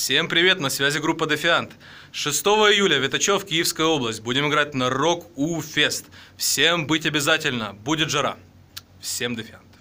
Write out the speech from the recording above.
Всем привет, на связи группа Дефиант. 6 июля, Витачев, Киевская область. Будем играть на Рок У Фест. Всем быть обязательно, будет жара. Всем Дефиант.